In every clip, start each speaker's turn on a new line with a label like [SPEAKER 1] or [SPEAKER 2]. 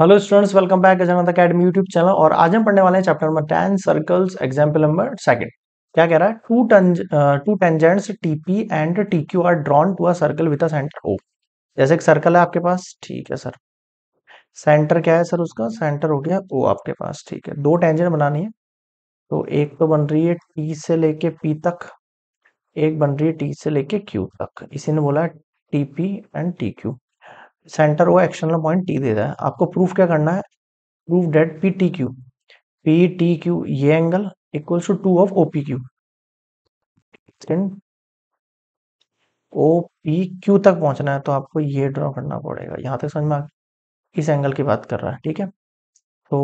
[SPEAKER 1] hello students welcome back Ajnath academy YouTube channel और आज हम पढ़ने वाले हैं chapter number ten circles example number second क्या कह रहा है two tan two tangents TP and TQ are drawn to a circle with a centre O जैसे एक सर्कल है आपके पास ठीक है सर सेंटर क्या है सर उसका सेंटर हो गया ओ आपके पास ठीक है दो टेंजेंट बनानी है तो एक तो बन रही है टी से लेके पी तक एक बन रही है टी से लेके क्यू तक इसी ने बोला TP and T Q centre वो एक्सटर्नल पॉइंट टी दे रहा है आपको प्रूफ क्या करना है proof that P T Q P T Q ये angle equal to two of OP Q O P Q तक पहुंचना है तो आपको ये ड्रॉ करना पड़ेगा यहाँ तक समझ में आ इस एंगल की बात कर रहा है ठीक है तो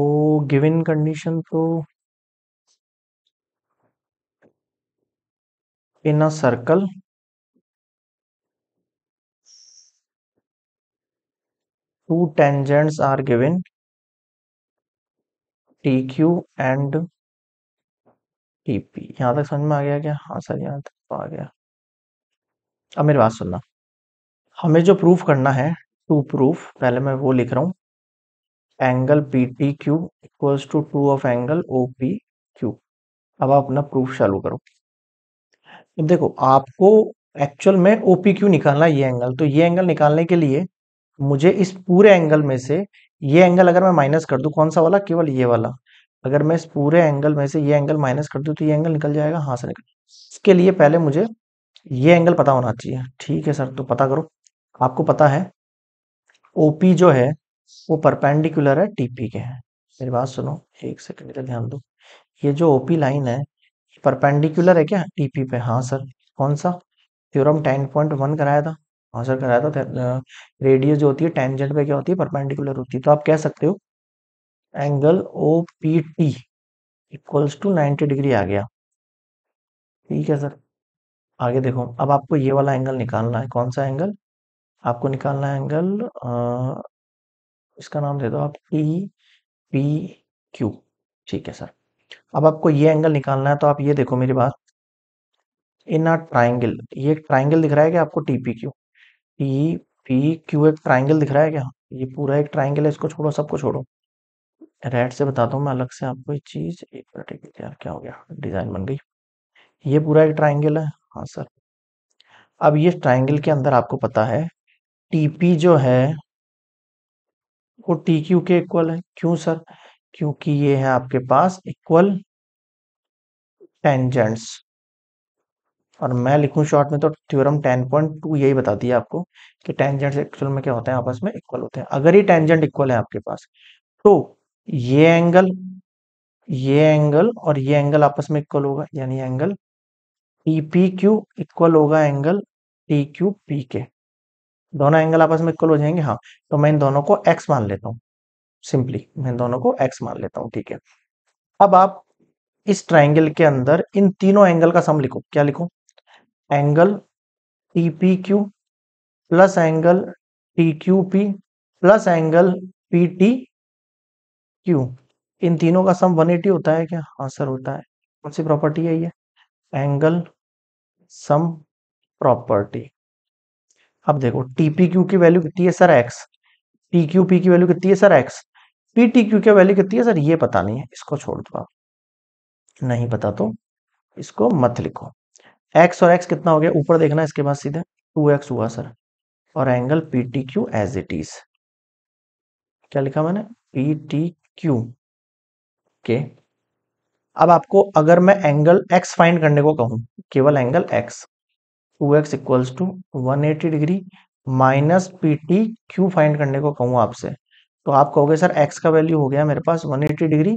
[SPEAKER 1] गिवन कंडीशन तो in a circle Two tangents are given TQ and TP यहां तक समझ में आ गया क्या हाँ सर यहां तक तो आ गया अब मेरी बात सुनना हमें जो प्रूफ करना है टू प्रूफ पहले मैं वो लिख रहा हूं angle P T Q equals to two of angle O P Q अब आप अपना प्रूफ चालू करो देखो आपको एक्चुअल में ओ पी क्यू निकालना है ये एंगल तो ये एंगल निकालने के लिए मुझे इस पूरे एंगल में से ये एंगल अगर मैं माइनस कर दू कौन सा वाला केवल ये वाला अगर मैं इस पूरे एंगल में से ये एंगल माइनस कर दू तो ये एंगल निकल जाएगा हाँ सर निकल इसके लिए पहले मुझे ये एंगल पता होना चाहिए ठीक है सर तो पता करो आपको पता है ओ जो है वो परपेंडिकुलर है टीपी के है मेरी बात सुनो एक सेकेंड का ध्यान दो ये जो ओपी लाइन है परपेंडिकुलर है क्या टीपी पे हाँ सर कौन सा थ्योरम वन कराया था हाँ सर कराया तो था रेडियस जो होती है टेंजेंट पे क्या होती है परपेंडिकुलर होती है तो आप कह सकते हो angle O P T equals to ninety degree आ गया ठीक है सर आगे देखो अब आपको ये वाला एंगल निकालना है कौन सा एंगल आपको निकालना है एंगल आ, इसका नाम दे दो आप टी पी क्यू ठीक है सर अब आपको ये एंगल निकालना है तो आप ये देखो मेरी बात इन आ ट्राइंगल ये ट्राइंगल दिख रहा है कि आपको TP Q P P Q एक ट्राइंगल दिख रहा है क्या ये पूरा एक ट्राइंगल है इसको छोड़ो सबको छोड़ो रेड से बताता हूँ मैं अलग से आपको एक चीज़ एक मिनट यार क्या हो गया डिज़ाइन बन गई ये पूरा एक ट्राइंगल है हाँ सर अब ये ट्राइंगल के अंदर आपको पता है टीपी जो है वो टी क्यू के इक्वल है क्यों सर क्योंकि ये है आपके पास इक्वल टेंजेंट्स और मैं लिखूं शॉर्ट में तो थ्योरम 10.2 यही बताती है आपको कि टेंजेंट एक्चुअल में क्या होते हैं आपस में इक्वल होते हैं अगर ये टेंजेंट इक्वल है आपके पास तो ये एंगल ये एंगल और ये एंगल आपस में इक्वल होगा यानी angle T P Q equal होगा एंगल टी क्यू पी के दोनों एंगल आपस में इक्वल हो जाएंगे हाँ तो मैं इन दोनों को एक्स मान लेता हूँ सिंपली मैं दोनों को एक्स मान लेता हूँ ठीक है अब आप इस ट्राइंगल के अंदर इन तीनों एंगल का सम लिखो क्या लिखो angle T P Q plus angle T Q P plus angle P T Q इन तीनों का सम 180 होता है क्या हाँ सर होता है कौन सी प्रॉपर्टी है ये एंगल सम प्रॉपर्टी अब देखो टीपी क्यू की वैल्यू कितनी है sir x P Q P की वैल्यू कितनी है sir x P T Q की वैल्यू कितनी है सर ये पता नहीं है इसको छोड़ दो आप नहीं पता तो इसको मत लिखो एक्स और एक्स कितना हो गया ऊपर देखना इसके बाद सीधे टू एक्स हुआ सर और angle P T Q as it is क्या लिखा मैंने पी टी क्यू के अब आपको अगर मैं एंगल एक्स फाइंड करने को कहूं केवल angle x two x equals to one eighty degree minus P T Q find करने को कहूं आपसे तो आप कहोगे सर एक्स का वैल्यू हो गया मेरे पास one eighty degree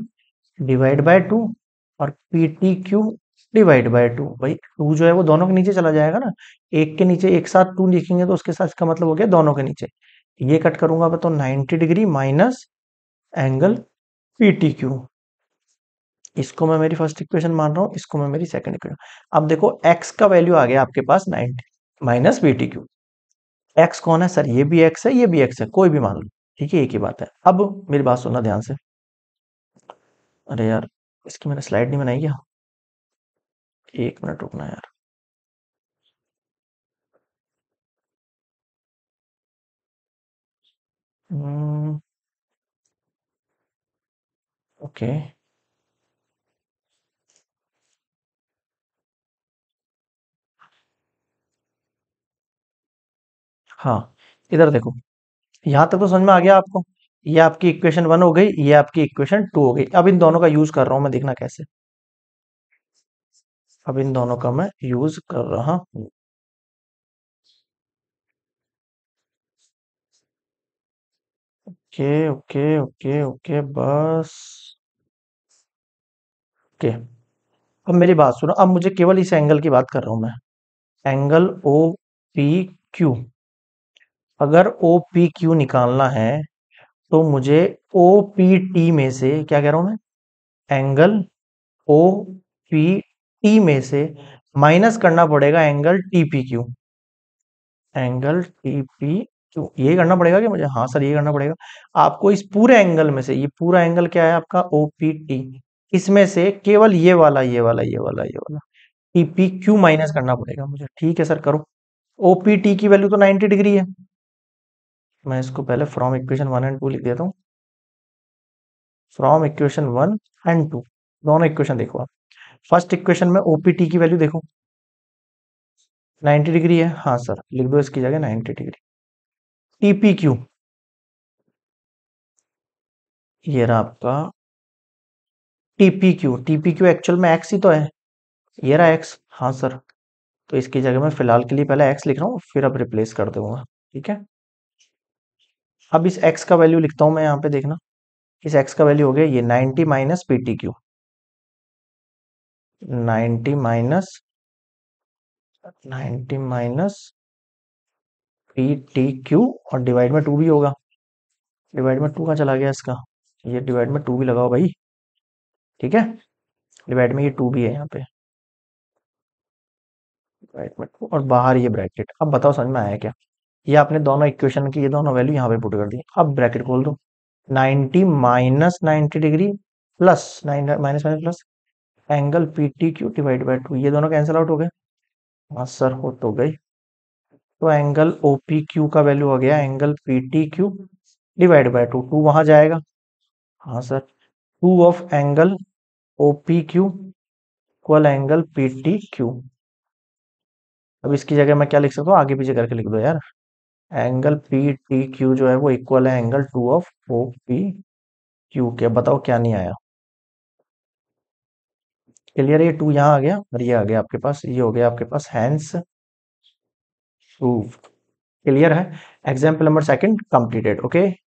[SPEAKER 1] divide by two और P T Q divide by two भाई टू जो है वो दोनों के नीचे चला जाएगा ना एक के नीचे एक साथ टू लिखेंगे तो उसके साथ इसका मतलब हो गया दोनों के नीचे ये कट करूंगा तो ninety degree minus angle P T Q इसको मैं मेरी फर्स्ट इक्वेशन मान रहा हूँ इसको मैं मेरी सेकंड इक्वेशन अब देखो एक्स का वैल्यू आ गया आपके पास ninety minus P T Q x कौन है सर ये भी एक्स है ये भी एक्स है कोई भी मान लो ठीक है एक ही बात है अब मेरी बात सुनना ध्यान से अरे यार इसकी मैंने स्लाइड नहीं बनाई क्या एक मिनट रुकना यार हम्म, ओके हाँ इधर देखो यहां तक तो समझ में आ गया आपको ये आपकी इक्वेशन वन हो गई ये आपकी इक्वेशन टू हो गई अब इन दोनों का यूज कर रहा हूं मैं देखना कैसे अब इन दोनों का मैं यूज कर रहा हूं ओके ओके ओके ओके बस ओके अब मेरी बात सुनो अब मुझे केवल इस एंगल की बात कर रहा हूं मैं एंगल ओ पी क्यू अगर ओ पी क्यू निकालना है तो मुझे ओ पी टी में से क्या कह रहा हूं मैं एंगल ओ पी टी में से माइनस करना पड़ेगा angle T P Q angle T P Q ये करना पड़ेगा कि मुझे हाँ सर ये करना पड़ेगा आपको इस पूरे एंगल में से ये पूरा एंगल क्या है आपका ओ पी टी इसमें से केवल ये वाला ये वाला ये वाला ये वाला टी पी क्यू माइनस करना पड़ेगा मुझे ठीक है सर करो ओ पी टी की वैल्यू तो 90 डिग्री है मैं इसको पहले from equation one and two लिख देता हूँ from equation one and two दोनों इक्वेशन देखो आप फर्स्ट इक्वेशन में ओपीटी की वैल्यू देखो 90 डिग्री है हाँ सर लिख दो इसकी जगह 90 डिग्री टीपी क्यू ये रहा आपका TP Q TP Q actual में एक्स ही तो है ये रहा एक्स हाँ सर तो इसकी जगह मैं फिलहाल के लिए पहले एक्स लिख रहा हूँ फिर अब रिप्लेस कर दूंगा ठीक है अब इस एक्स का वैल्यू लिखता हूं मैं यहाँ पे देखना इस एक्स का वैल्यू हो गया ये ninety minus P T Q ninety minus ninety minus P T Q और डिवाइड में टू भी होगा डिवाइड में टू का चला गया इसका ये डिवाइड में टू भी लगाओ भाई ठीक है डिवाइड में ये टू भी है यहाँ पे डिवाइड में टू और बाहर ये ब्रैकेट अब बताओ समझ में आया क्या ये आपने दोनों इक्वेशन की ये दोनों वैल्यू यहाँ पे पुट कर दी अब ब्रैकेट खोल दो 90 minus ninety degree plus nine minus minus plus angle P T Q divide by two ये दोनों कैंसिल आउट हो गए हाँ सर हो तो गई तो एंगल ओ पी क्यू का वैल्यू आ गया angle P T Q divide by two two वहां जाएगा हाँ sir two of angle O P Q equal angle P T Q अब इसकी जगह मैं क्या लिख सकता हूँ आगे पीछे करके लिख दो यार एंगल पी टी क्यू जो है वो इक्वल है angle two of O P Q के बताओ क्या नहीं आया क्लियर ये टू यहां आ गया और ये आ गया आपके पास ये हो गया आपके पास हैंस प्रूफ क्लियर है example number second completed okay